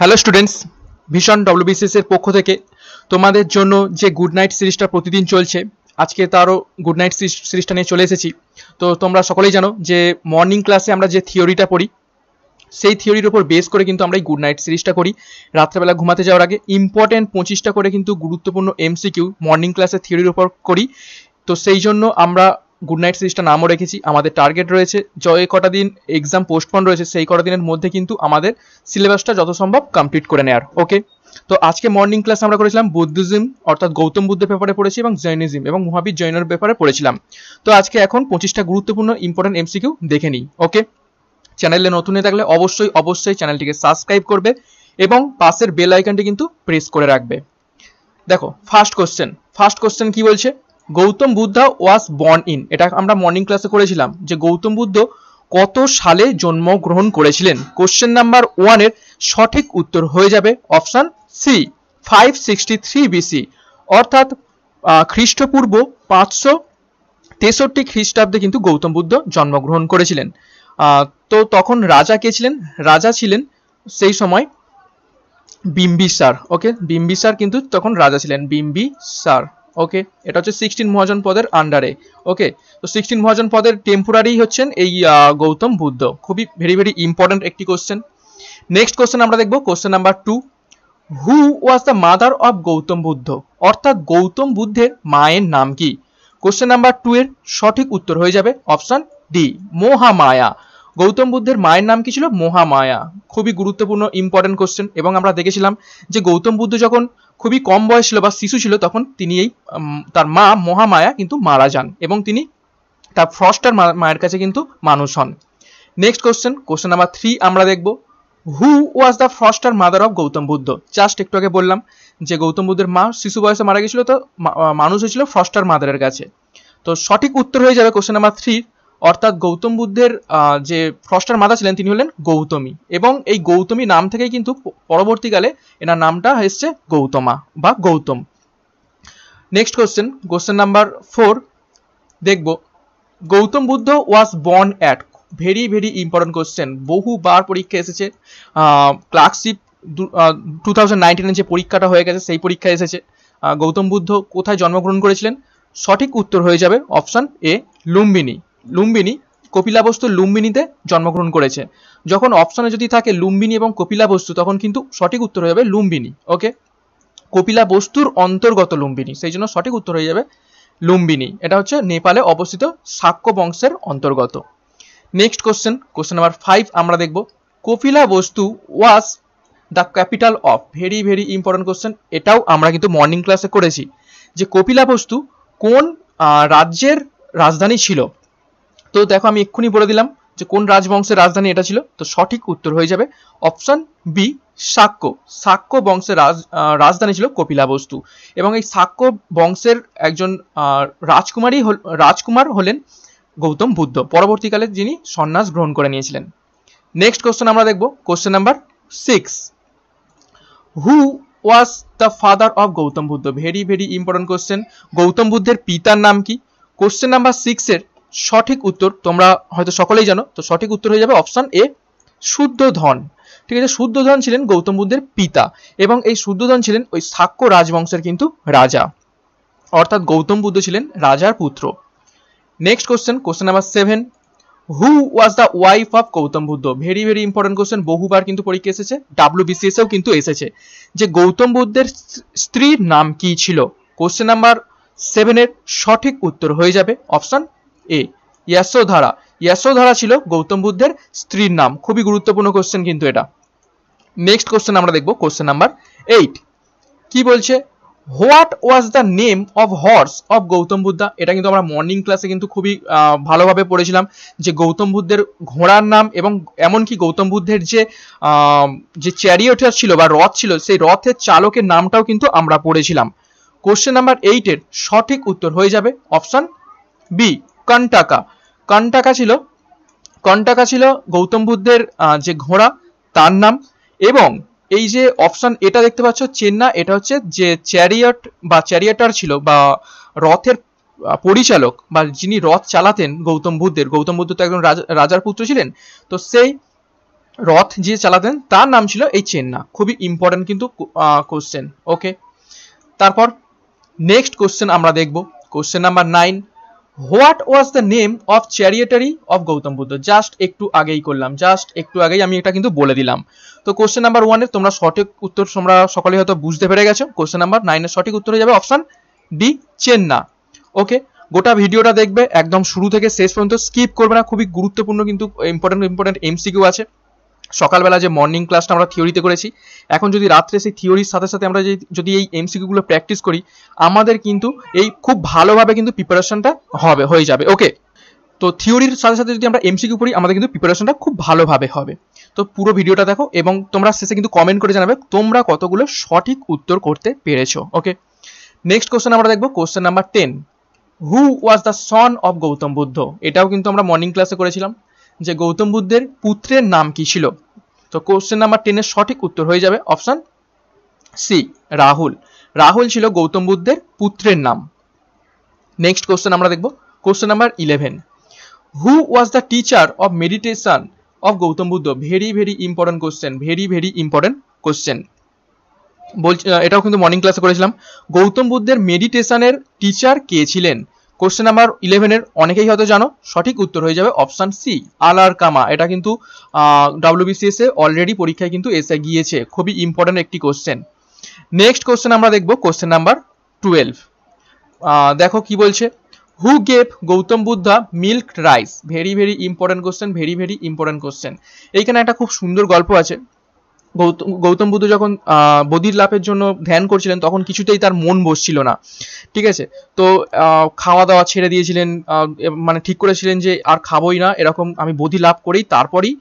hello students ভীষণ WBCS এর পক্ষ থেকে তোমাদের জন্য যে গুড নাইট সিরিজটা প্রতিদিন চলছে আজকে তারও গুড নাইট সিরিজটা নিয়ে চলে এসেছি তো তোমরা সকলেই জানো যে মর্নিং ক্লাসে আমরা যে থিওরিটা পড়ি সেই থিওরির উপর বেস করে কিন্তু আমরা এই গুড নাইট সিরিজটা করি রাত্রেবেলা ঘুমাতে যাওয়ার আগে ইম্পর্ট্যান্ট পঁচিশটা করে কিন্তু গুরুত্বপূর্ণ এমসিকিউ মর্নিং ক্লাসে থিওরির উপর করি তো সেই জন্য আমরা গুড নাইট সিরিজটা নামও রেখেছি আমাদের টার্গেট রয়েছে জয় কটা দিন এক্সাম পোস্টপন রয়েছে সেই কটা দিনের মধ্যে কিন্তু আমাদের সিলেবাসটা যত সম্ভব কমপ্লিট করে নেওয়ার ওকে তো আজকে মর্নিং ক্লাস আমরা করেছিলাম বুদ্ধিজম অর্থাৎ গৌতম বুদ্ধের পেপারে পড়েছি এবং জৈনিজম এবং মহাবীর জৈনের পেপারে পড়েছিলাম তো আজকে এখন পঁচিশটা গুরুত্বপূর্ণ ইম্পর্টেন্ট এমসিকিউ দেখে নিই ওকে চ্যানেলে নতুন হয়ে থাকলে অবশ্যই অবশ্যই চ্যানেলটিকে সাবস্ক্রাইব করবে এবং পাশের বেল আইকনটি কিন্তু প্রেস করে রাখবে দেখো ফার্স্ট কোশ্চেন ফার্স্ট কোশ্চেন কি বলছে Gautam Buddha was born in এটা আমরা মর্নিং ক্লাসে করেছিলাম যে গৌতম বুদ্ধ কত সালে জন্মগ্রহণ করেছিলেন কোশ্চেন নাম্বার ওয়ানের সঠিক উত্তর হয়ে যাবে option C five sixty three BC অর্থাৎ খ্রিস্টপূর্ব পাঁচশো তেষট্টি খ্রিস্টাব্দে কিন্তু গৌতম বুদ্ধ জন্মগ্রহণ করেছিলেন তো তখন রাজা কে ছিলেন রাজা ছিলেন সেই সময় বিম্বিসার ওকে বিম্বিসার কিন্তু তখন রাজা ছিলেন বিম্বিসার ওকে এটা হচ্ছে সিক্সটিন মহাজন পদের আন্ডারে ওকে তো সিক্সটিন মহাজন পদের টেম্পোরারি হচ্ছেন এই গৌতম বুদ্ধ খুবই ভেরি ভেরি ইম্পর্টেন্ট একটি কোশ্চেন নেক্সট কোশ্চেন আমরা দেখবো question number two who was the mother of Gautam Buddha অর্থাৎ গৌতম বুদ্ধের মায়ের নাম কি কোশ্চেন নাম্বার টু এর সঠিক উত্তর হয়ে যাবে অপশন ডি মহামায়া গৌতম বুদ্ধের মায়ের নাম কি ছিল মহামায়া খুবই গুরুত্বপূর্ণ ইম্পর্টেন্ট কোশ্চেন এবং আমরা দেখেছিলাম যে গৌতম বুদ্ধ যখন খুবই কম বয়স ছিল বা শিশু ছিল তখন তিনি এই তার মা মহামায়া কিন্তু মারা যান এবং তিনি তার ফ্রস্টার মায়ের কাছে কিন্তু মানুষ হন next question question number three আমরা দেখব who was the foster mother of Gautam Buddha just একটু আগে বললাম যে গৌতম বুদ্ধের মা শিশু বয়সে মারা গেছিল তো মানুষ হয়েছিল ফ্রস্টার মাদারের কাছে তো সঠিক উত্তর হয়ে যাবে কোশ্চেন নাম্বার থ্রি অর্থাৎ গৌতম বুদ্ধের যে ফ্রস্টার মাতা ছিলেন তিনি হলেন গৌতমী এবং এই গৌতমী নাম থেকেই কিন্তু পরবর্তীকালে এনার নামটা হয়েছে গৌতমা বা Gautam next question question number four দেখব Gautam Buddha was born at very very important question বহুবার পরীক্ষা এসেছে ক্লার্কশিপ টু থাউজেন্ড যে পরীক্ষাটা হয়ে গেছে সেই পরীক্ষা এসেছে গৌতম বুদ্ধ কোথায় জন্মগ্রহণ করেছিলেন সঠিক উত্তর হয়ে যাবে অপশান এ লুম্বিনী লুম্বিনী কপিলাবস্তু লুম্বিনীতে জন্মগ্রহণ করেছে যখন অপশনে যদি থাকে লুম্বিনী এবং কপিলাবস্তু তখন কিন্তু সঠিক উত্তর হয়ে যাবে লুম্বিনী ওকে কপিলা বস্তুর অন্তর্গত লুম্বিনী সেই জন্য সঠিক উত্তর হয়ে যাবে লুম্বিনী এটা হচ্ছে নেপালে অবস্থিত শাক্য বংশের অন্তর্গত next question question number five আমরা দেখব Kapilavastu was the capital of very very important question এটাও আমরা কিন্তু মর্নিং ক্লাসে করেছি যে কপিলা বস্তু কোন রাজ্যের রাজধানী ছিল তো দেখো আমি এক্ষুনি বলে দিলাম যে কোন রাজবংশের রাজধানী এটা ছিল তো সঠিক উত্তর হয়ে যাবে অপশন বি সাক্য সাক্য বংশের রাজ রাজধানী ছিল কপিলাবস্তু এবং এই সাক্য বংশের একজন রাজকুমারী রাজকুমার হলেন গৌতম বুদ্ধ পরবর্তীকালে যিনি সন্ন্যাস গ্রহণ করে নিয়েছিলেন নেক্সট কোশ্চেন আমরা দেখব question number six who was the father of Gautam Buddha very very important question Gautam বুদ্ধের পিতার নাম কি কোশ্চেন নাম্বার সিক্সের সঠিক উত্তর তোমরা হয়তো সকলেই জানো তো সঠিক উত্তর হয়ে যাবে অপশান এ শুদ্ধ ধন ঠিক আছে শুদ্ধ ধন ছিলেন গৌতম বুদ্ধের পিতা এবং এই শুদ্ধ ধন ছিলেন ওই শাক্য রাজবংশের কিন্তু রাজা অর্থাৎ গৌতম বুদ্ধ ছিলেন রাজার পুত্র next question question number seven who was the wife of Gautam Buddha very very important question বহুবার কিন্তু পরীক্ষা এসেছে ডাব্লিউ বিসিএসেও কিন্তু এসেছে যে গৌতম বুদ্ধের স্ত্রীর নাম কি ছিল কোশ্চেন নাম্বার সেভেনের সঠিক উত্তর হয়ে যাবে অপশন এ ইয়াসোধারা ইয়াসোধারা ছিল গৌতম বুদ্ধের স্ত্রীর নাম খুবই গুরুত্বপূর্ণ কোশ্চেন কিন্তু এটা নেক্সট কোশ্চেন আমরা দেখব কোশ্চেন নাম্বার এইট কি বলছে what was the name of horse of Gautam Buddha এটা কিন্তু আমরা মর্নিং ক্লাসে কিন্তু খুবই ভালোভাবে পড়েছিলাম যে গৌতম বুদ্ধের ঘোড়ার নাম এবং এমনকি গৌতম বুদ্ধের যে যে চ্যারিয়টার ছিল বা রথ ছিল সেই রথের চালকের নামটাও কিন্তু আমরা পড়েছিলাম কোশ্চেন নাম্বার এইটের সঠিক উত্তর হয়ে যাবে অপশন বি কন্টাকা কন্টাকা ছিল কন্টাকা ছিল গৌতম বুদ্ধের যে ঘোড়া তার নাম এবং এই যে অপশন এটা দেখতে পাচ্ছ চেন্না এটা হচ্ছে যে চ্যারিয়ট বা চ্যারিয়টার ছিল বা রথের পরিচালক বা যিনি রথ চালাতেন গৌতম বুদ্ধের গৌতম বুদ্ধ তো একজন রাজার পুত্র ছিলেন তো সেই রথ যে চালাতেন তার নাম ছিল এই চেন্না খুবই ইম্পর্টেন্ট কিন্তু কোশ্চেন ওকে তারপর নেক্সট কোশ্চেন আমরা দেখব question number nine what was the name of charioteer of Gautam Buddha just একটু আগেই করলাম জাস্ট একটু আগেই আমি এটা কিন্তু বলে দিলাম তো কোশ্চেন নাম্বার ওয়ানের তোমরা সঠিক উত্তর তোমরা সকলেই হয়তো বুঝতে পেরে গেছো কোশ্চেন নাম্বার নাইনের সঠিক উত্তর হয়ে যাবে অপশন ডি চেন্না ওকে গোটা ভিডিওটা দেখবে একদম শুরু থেকে শেষ পর্যন্ত স্কিপ করবে না খুবই গুরুত্বপূর্ণ কিন্তু ইম্পর্টেন্ট ইম্পর্টেন্ট এমসিকিউ আছে সকালবেলা যে মর্নিং ক্লাসটা আমরা থিওরিতে করেছি এখন যদি রাত্রে সেই থিওরির সাথে সাথে আমরা যদি এই এমসিকিউগুলো প্র্যাকটিস করি আমাদের কিন্তু এই খুব ভালোভাবে কিন্তু প্রিপারেশনটা হবে হয়ে যাবে ওকে তো থিওরির সাথে সাথে যদি আমরা এমসিকিউ পড়ি আমাদের কিন্তু প্রিপারেশনটা খুব ভালোভাবে হবে তো পুরো ভিডিওটা দেখো এবং তোমরা শেষে কিন্তু কমেন্ট করে জানাবে তোমরা কতগুলো সঠিক উত্তর করতে পেরেছো ওকে নেক্সট কোশ্চেন আমরা দেখবো question number ten who was the son of Gautam Buddha এটাও কিন্তু আমরা মর্নিং ক্লাসে করেছিলাম যে গৌতম বুদ্ধের পুত্রের নাম কি ছিল তো কোশ্চেন নাম্বার টেনের সঠিক উত্তর হয়ে যাবে অপশান সি রাহুল রাহুল ছিল গৌতম বুদ্ধের পুত্রের নাম নেক্সট কোশ্চেন আমরা দেখব question number eleven who was the teacher of meditation of Gautam Buddha very very important question very very important question বলছি এটাও কিন্তু মর্নিং ক্লাসে করেছিলাম গৌতম বুদ্ধের মেডিটেশনের টিচার কে ছিলেন কোশ্চেন নাম্বার ইলেভেনের অনেকেই হয়তো জানো সঠিক উত্তর হয়ে যাবে অপশান সি আলার কামা এটা কিন্তু ডাব্লিউবিসিএস এ অলরেডি পরীক্ষায় কিন্তু এসে গিয়েছে খুবই ইম্পর্টেন্ট একটি কোশ্চেন নেক্সট কোশ্চেন আমরা দেখব কোশ্চেন নাম্বার টুয়েলভ দেখো কি বলছে who gave Gautam Buddha milk rice very very important question very very important question এইখানে একটা খুব সুন্দর গল্প আছে গৌতম গৌতম বুদ্ধ যখন বদির লাভের জন্য ধ্যান করছিলেন তখন কিছুতেই তার মন বসছিল না ঠিক আছে তো খাওয়া দাওয়া ছেড়ে দিয়েছিলেন মানে ঠিক করেছিলেন যে আর খাবোই না এরকম আমি বদি লাভ করেই তারপরই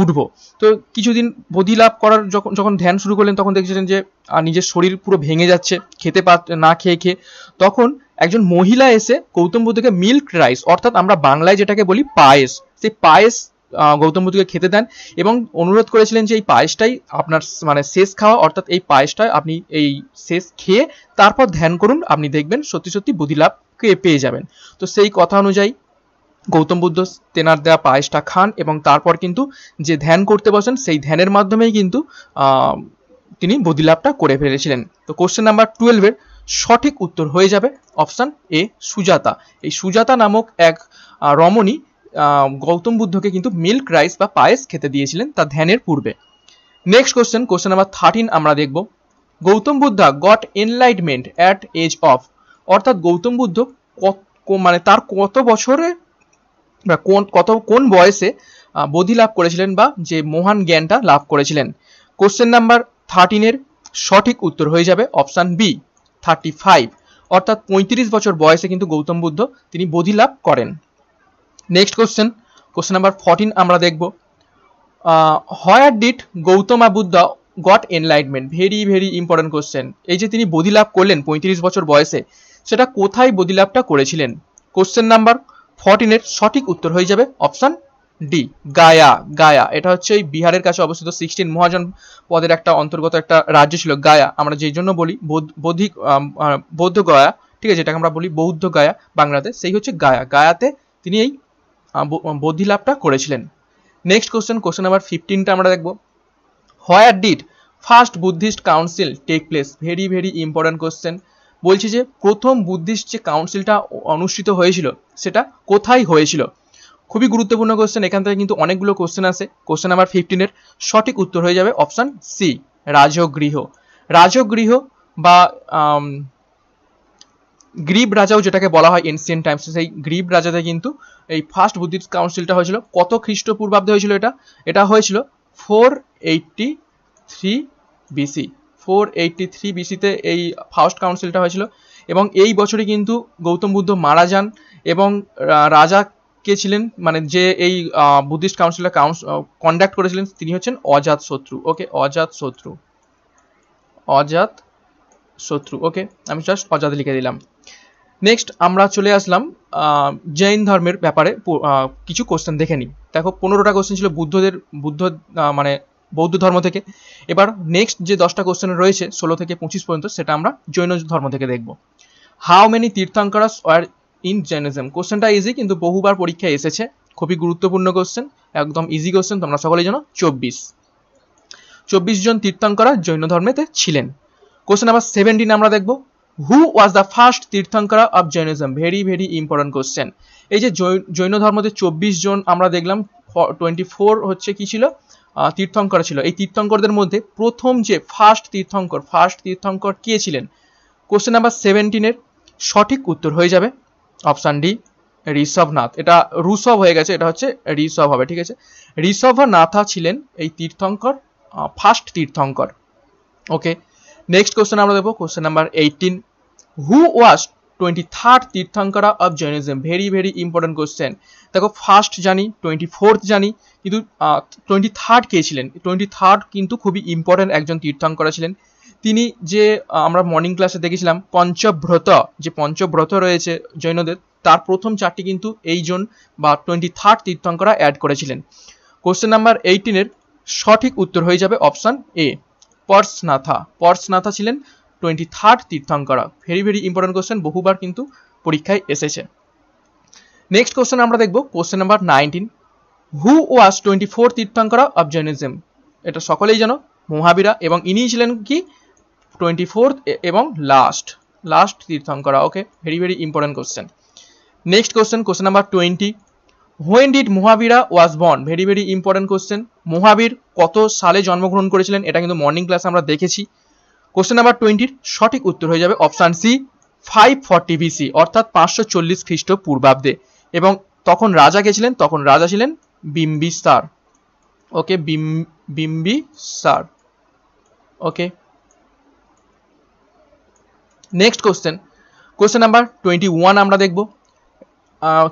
উঠব তো কিছুদিন বদি লাভ করার যখন যখন ধ্যান শুরু করলেন তখন দেখেছিলেন যে নিজের শরীর পুরো ভেঙে যাচ্ছে খেতে পা না খেয়ে খেয়ে তখন একজন মহিলা এসে গৌতম বুদ্ধকে মিল্ক রাইস অর্থাৎ আমরা বাংলায় যেটাকে বলি পায়েস সেই পায়েস গৌতম বুদ্ধকে খেতে দেন এবং অনুরোধ করেছিলেন যে এই পায়েসটাই আপনার মানে শেষ খাওয়া অর্থাৎ এই পায়েসটা আপনি এই শেষ খেয়ে তারপর ধ্যান করুন আপনি দেখবেন সত্যি সত্যি বুদ্ধি লাভকে পেয়ে যাবেন তো সেই কথা অনুযায়ী গৌতম বুদ্ধ তেনার দেওয়া পায়েসটা খান এবং তারপর কিন্তু যে ধ্যান করতে বসেন সেই ধ্যানের মাধ্যমেই কিন্তু তিনি বদিলাভটা করে ফেলেছিলেন তো কোশ্চেন নাম্বার টুয়েলভের সঠিক উত্তর হয়ে যাবে অপশান এ সুজাতা এই সুজাতা নামক এক রমণী গৌতম বুদ্ধকে কিন্তু মিল্ক রাইস বা পায়েস খেতে দিয়েছিলেন তার ধ্যানের পূর্বে next question question number thirteen আমরা দেখব Gautam Buddha got enlightenment at age of অর্থাৎ গৌতম বুদ্ধ মানে তার কত বছরে বা কোন কত কোন বয়সে বোধি লাভ করেছিলেন বা যে মহান জ্ঞানটা লাভ করেছিলেন কোশ্চেন নাম্বার থার্টিনের সঠিক উত্তর হয়ে যাবে অপশান বি থার্টি ফাইভ অর্থাৎ পঁয়ত্রিশ বছর বয়সে কিন্তু গৌতম বুদ্ধ তিনি বোধি লাভ করেন next question question number fourteen আমরা দেখব where did Gautama Buddha got enlightenment very very important question এই যে তিনি বদিলাভ করলেন পঁয়ত্রিশ বছর বয়সে সেটা কোথায় বদিলাভটা করেছিলেন কোশ্চেন নাম্বার ফর্টিনের সঠিক উত্তর হয়ে যাবে অপশান ডি গায়া গায়া এটা হচ্ছে এই বিহারের কাছে অবস্থিত সিক্সটিন মহাজন পদের একটা অন্তর্গত একটা রাজ্য ছিল গায়া আমরা যেই জন্য বলি বৌদ্ধিক বৌদ্ধ গয়া ঠিক আছে যেটাকে আমরা বলি বৌদ্ধ গায়া বাংলাতে সেই হচ্ছে গায়া গায়াতে তিনি এই বোদ্ধি লাভটা করেছিলেন নেক্সট কোশ্চেন কোশ্চেন নাম্বার ফিফটিনটা আমরা দেখবো where did first Buddhist council take place very very important question বলছি যে প্রথম বুদ্ধিস্ট যে কাউন্সিলটা অনুষ্ঠিত হয়েছিল সেটা কোথায় হয়েছিল খুবই গুরুত্বপূর্ণ কোশ্চেন এখান থেকে কিন্তু অনেকগুলো কোশ্চেন আছে কোশ্চেন নাম্বার ফিফটিনের সঠিক উত্তর হয়ে যাবে অপশান সি রাজগৃহ রাজগৃহ বা গ্রীব রাজাও যেটাকে বলা হয় এনসিয়েন টাইমস সেই গ্রীব রাজাতে কিন্তু এই ফার্স্ট বুদ্ধিস্ট কাউন্সিলটা হয়েছিল কত খ্রিস্টপূর্বাব্দে হয়েছিল এটা এটা হয়েছিল four eighty three BC four eighty three বিসিতে এই ফার্স্ট কাউন্সিলটা হয়েছিল এবং এই বছরই কিন্তু গৌতম বুদ্ধ মারা যান এবং রাজা কে ছিলেন মানে যে এই বুদ্ধিস্ট কাউন্সিলটা কাউন্স কন্ডাক্ট করেছিলেন তিনি হচ্ছেন অজাত শত্রু ওকে অজাত শত্রু অজাত শত্রু ওকে আমি জাস্ট অজাদ লিখে দিলাম নেক্সট আমরা চলে আসলাম জৈন ধর্মের ব্যাপারে কিছু কোশ্চেন দেখে নিই দেখো পনেরোটা কোশ্চেন ছিল বুদ্ধদের বুদ্ধ মানে বৌদ্ধ ধর্ম থেকে এবার নেক্সট যে দশটা কোশ্চেন রয়েছে ষোলো থেকে পঁচিশ পর্যন্ত সেটা আমরা জৈন ধর্ম থেকে দেখব how many tirthankaras were in Jainism কোশ্চেনটা ইজি কিন্তু বহুবার পরীক্ষায় এসেছে খুবই গুরুত্বপূর্ণ কোশ্চেন একদম ইজি কোশ্চেন তোমরা সকলেই জানো চব্বিশ চব্বিশ জন তীর্থাঙ্করা জৈন ধর্মেতে ছিলেন কোশ্চেন নাম্বার সেভেন্টিন আমরা দেখবো who was the first tirthankara of Jainism very very important question এই যে জৈন ধর্মতে চব্বিশ জন আমরা দেখলাম টোয়েন্টি ফোর হচ্ছে কি ছিল তীর্থঙ্কর ছিল এই তীর্থঙ্করদের মধ্যে প্রথম যে ফার্স্ট তীর্থঙ্কর ফার্স্ট তীর্থঙ্কর কে ছিলেন কোশ্চেন নাম্বার সেভেন্টিনের সঠিক উত্তর হয়ে যাবে অপশান ডি ঋষভনাথ এটা ঋষভ হয়ে গেছে এটা হচ্ছে ঋষভ হবে ঠিক আছে ঋষভনাথা ছিলেন এই tirthankar first tirthankar okay next question আমরা দেবো question number eighteen who was twenty third tirthankara of Jainism very very important question দেখো ফার্স্ট জানি টোয়েন্টি ফোর্থ জানি কিন্তু টোয়েন্টি থার্ড কে ছিলেন টোয়েন্টি থার্ড কিন্তু খুবই ইম্পর্টেন্ট একজন তীর্থঙ্করা ছিলেন তিনি যে আমরা মর্নিং ক্লাসে দেখেছিলাম পঞ্চব্রত যে পঞ্চব্রত রয়েছে জৈনদের তার প্রথম চারটি কিন্তু এইজন বা টোয়েন্টি থার্ড তীর্থঙ্করা অ্যাড করেছিলেন কোশ্চেন নাম্বার এইটিনের সঠিক উত্তর হয়ে যাবে অপশান এ পর্সনাথা পর্সনাথা ছিলেন twenty third tirthankara very very important question বহুবার কিন্তু পরীক্ষায় এসেছে নেক্সট কোশ্চেন আমরা দেখব question number nineteen who was twenty four tirthankara of Jainism এটা সকলেই জানো মহাবীরা এবং ইনিই ছিলেন কি টোয়েন্টি ফোর্থ এবং last last tirthankara okay very very important question next question question number twenty when did Mahavira was born very very important question Mahavir কত সালে জন্মগ্রহণ করেছিলেন এটা কিন্তু মর্নিং ক্লাসে আমরা দেখেছি কোশ্চেন নাম্বার টোয়েন্টির সঠিক উত্তর হয়ে যাবে option C five forty BC অর্থাৎ পাঁচশো চল্লিশ খ্রিস্টপূর্বাব্দে এবং তখন রাজা গেছিলেন তখন রাজা ছিলেন Bimbisara okay Bimbisara okay next question question number twenty one আমরা দেখব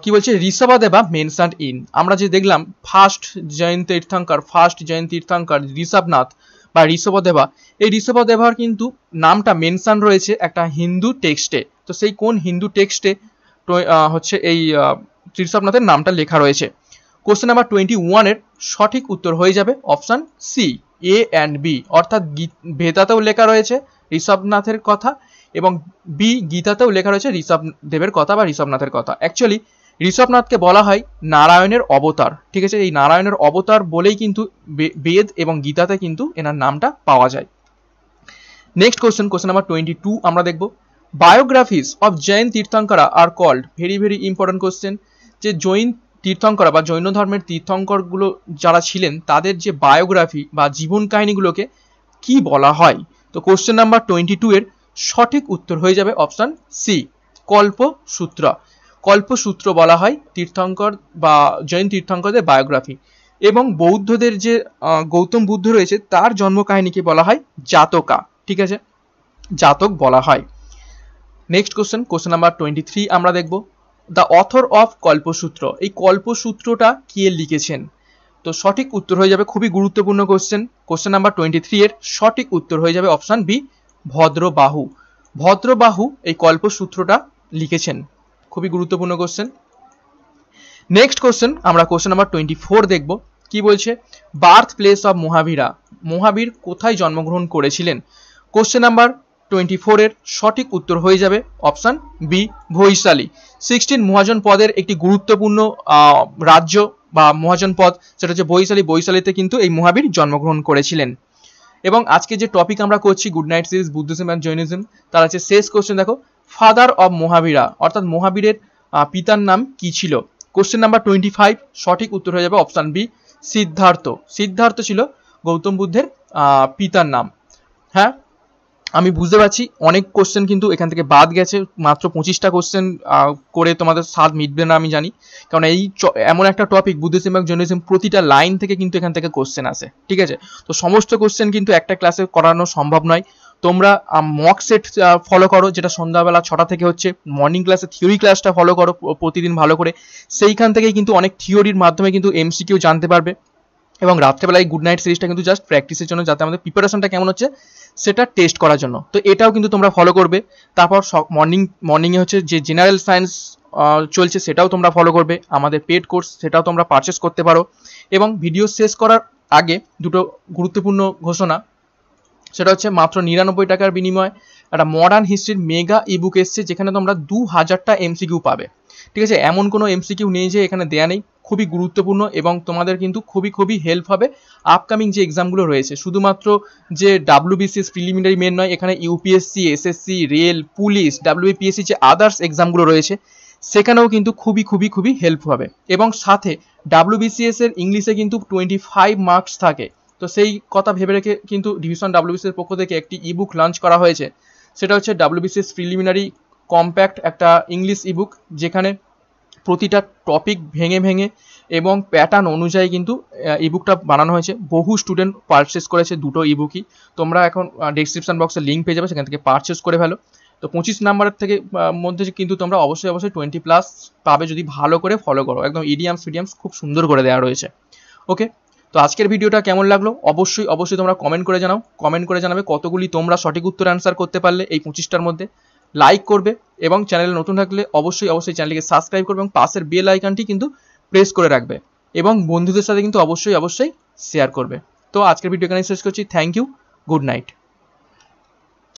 কি বলছে ঋষভা দেবা মেনসান্ড ইন আমরা যে দেখলাম ফার্স্ট জয়ন্ত তীর্থঙ্কর ফার্স্ট জয়ন্ত তীর্থাঙ্কার ঋষভনাথ বা দেবা এই ঋষভদেবার কিন্তু নামটা মেনশান রয়েছে একটা হিন্দু টেক্সটে তো সেই কোন হিন্দু টেক্সটে হচ্ছে এই ঋষভনাথের নামটা লেখা রয়েছে কোশ্চেন নাম্বার টোয়েন্টি ওয়ানের সঠিক উত্তর হয়ে যাবে option C A and B অর্থাৎ ভেদাতেও লেখা রয়েছে ঋষভনাথের কথা এবং বি গীতাতেও লেখা রয়েছে ঋষভ দেবের কথা বা ঋষভনাথের কথা অ্যাকচুয়ালি ঋষভনাথকে বলা হয় নারায়ণের অবতার ঠিক আছে এই নারায়ণের অবতার বলেই কিন্তু বেদ এবং গীতাতে কিন্তু এনার নামটা পাওয়া যায় next question question number twenty two আমরা দেখব biographies of Jain tirthankara are called very very important question যে জৈন তীর্থঙ্করা বা জৈন ধর্মের তীর্থঙ্করগুলো যারা ছিলেন তাদের যে বায়োগ্রাফি বা জীবন কাহিনীগুলোকে কি বলা হয় তো কোশ্চেন নাম্বার টোয়েন্টি টু এর সঠিক উত্তর হয়ে যাবে অপশন সি কল্পসূত্র কল্পসূত্র বলা হয় তীর্থঙ্কর বা জৈন তীর্থঙ্করদের বায়োগ্রাফি এবং বৌদ্ধদের যে গৌতম বুদ্ধ রয়েছে তার জন্মকাহিনীকে বলা হয় জাতকা ঠিক আছে জাতক বলা হয় next question question number twenty three আমরা দেখব দ্য অথর অফ কল্পসূত্র এই কল্পসূত্রটা কে লিখেছেন তো সঠিক উত্তর হয়ে যাবে খুবই গুরুত্বপূর্ণ question question number twenty three এর সঠিক উত্তর হয়ে যাবে অপশান বি ভদ্রবাহু ভদ্রবাহু এই কল্পসূত্রটা লিখেছেন খুবই গুরুত্বপূর্ণ কোশ্চেন নেক্সট কোশ্চেন আমরা কোশ্চেন নাম্বার টোয়েন্টি ফোর দেখব কি বলছে birth place of Mahavira Mahavir কোথায় জন্মগ্রহণ করেছিলেন কোশ্চেন নাম্বার টোয়েন্টি ফোরের সঠিক উত্তর হয়ে যাবে অপশান বি ভৈশালী সিক্সটিন মহাজন পদের একটি গুরুত্বপূর্ণ রাজ্য বা মহাজন পদ সেটা হচ্ছে বৈশালী বৈশালীতে কিন্তু এই মহাবীর জন্মগ্রহণ করেছিলেন এবং আজকে যে টপিক আমরা করছি good night series Buddhism and Jainism তার আছে শেষ কোশ্চেন দেখো ফাদার অব মহাবীরা অর্থাৎ মহাবীরের পিতার নাম কি ছিল কোশ্চেন নাম্বার টোয়েন্টি ফাইভ সঠিক উত্তর হয়ে যাবে অপশান বি সিদ্ধার্থ সিদ্ধার্থ ছিল গৌতম বুদ্ধের পিতার নাম হ্যাঁ আমি বুঝতে পারছি অনেক কোশ্চেন কিন্তু এখান থেকে বাদ গেছে মাত্র পঁচিশটা কোশ্চেন করে তোমাদের স্বাদ মিটবে না আমি জানি কারণ এই এমন একটা টপিক বুদ্ধিজম এবং জর্নালিজম প্রতিটা লাইন থেকে কিন্তু এখান থেকে কোশ্চেন আসে ঠিক আছে তো সমস্ত কোশ্চেন কিন্তু একটা ক্লাসে করানো সম্ভব নয় তোমরা মক সেট ফলো করো যেটা সন্ধ্যাবেলা ছটা থেকে হচ্ছে মর্নিং ক্লাসে থিওরি ক্লাসটা ফলো করো প্রতিদিন ভালো করে সেইখান থেকেই কিন্তু অনেক থিওরির মাধ্যমে কিন্তু এমসিকিউ জানতে পারবে এবং রাত্রেবেলায় গুড নাইট সিরিজটা কিন্তু জাস্ট প্র্যাকটিসের জন্য যাতে আমাদের প্রিপারেশনটা কেমন হচ্ছে সেটা টেস্ট করার জন্য তো এটাও কিন্তু তোমরা ফলো করবে তারপর মর্নিং মর্নিংয়ে হচ্ছে যে জেনারেল সায়েন্স চলছে সেটাও তোমরা ফলো করবে আমাদের পেড কোর্স সেটাও তোমরা পারচেস করতে পারো এবং ভিডিও শেষ করার আগে দুটো গুরুত্বপূর্ণ ঘোষণা সেটা হচ্ছে মাত্র নিরানব্বই টাকার বিনিময়ে একটা মডার্ন হিস্ট্রির মেগা ইবুক এসছে যেখানে তোমরা দু হাজারটা এমসিকিউ পাবে ঠিক আছে এমন কোনো এমসিকিউ নেই যে এখানে দেয়া নেই খুবই গুরুত্বপূর্ণ এবং তোমাদের কিন্তু খুবই খুবই হেল্প হবে আপকামিং যে এক্সামগুলো রয়েছে শুধুমাত্র যে ডাব্লিউবিসিএস প্রিলিমিনারি মেন নয় এখানে UPSC SSC rail police WBPSC যে আদার্স এক্সামগুলো রয়েছে সেখানেও কিন্তু খুবই খুবই খুবই হেল্প হবে এবং সাথে ডাব্লিউবিসিএস এর ইংলিশে কিন্তু টোয়েন্টি ফাইভ মার্কস থাকে তো সেই কথা ভেবে রেখে কিন্তু ডিভিশন ডাব্লিউবিসিএস পক্ষ থেকে একটি ইবুক লঞ্চ করা হয়েছে সেটা হচ্ছে ডাব্লিউবিসিএস প্রিলিমিনারি কম্প্যাক্ট একটা ইংলিশ ইবুক যেখানে প্রতিটা টপিক ভেঙে ভেঙে এবং প্যাটার্ন অনুযায়ী কিন্তু ইবুকটা বানানো হয়েছে বহু স্টুডেন্ট পারচেস করেছে দুটো ইবুকই তোমরা এখন ডিসক্রিপশান বক্সে লিঙ্ক পেয়ে যাবে সেখান থেকে পারচেস করে ফেলো তো পঁচিশ নাম্বারের থেকে মধ্যে কিন্তু তোমরা অবশ্যই অবশ্যই টোয়েন্টি প্লাস পাবে যদি ভালো করে ফলো করো একদম ইডিয়ামস ফিডিয়ামস খুব সুন্দর করে দেওয়া রয়েছে ওকে তো আজকের ভিডিওটা কেমন লাগলো অবশ্যই অবশ্যই তোমরা কমেন্ট করে জানাও কমেন্ট করে জানাবে কতগুলি তোমরা সঠিক উত্তর অ্যান্সার করতে পারলে এই পঁচিশটার মধ্যে লাইক করবে এবং চ্যানেলে নতুন থাকলে অবশ্যই অবশ্যই চ্যানেলকে সাবস্ক্রাইব করবে এবং পাশের বেল আইকনটি কিন্তু প্রেস করে রাখবে এবং বন্ধুদের সাথে কিন্তু অবশ্যই অবশ্যই শেয়ার করবে তো আজকের ভিডিও এখানে শেষ করছি থ্যাংক ইউ গুড নাইট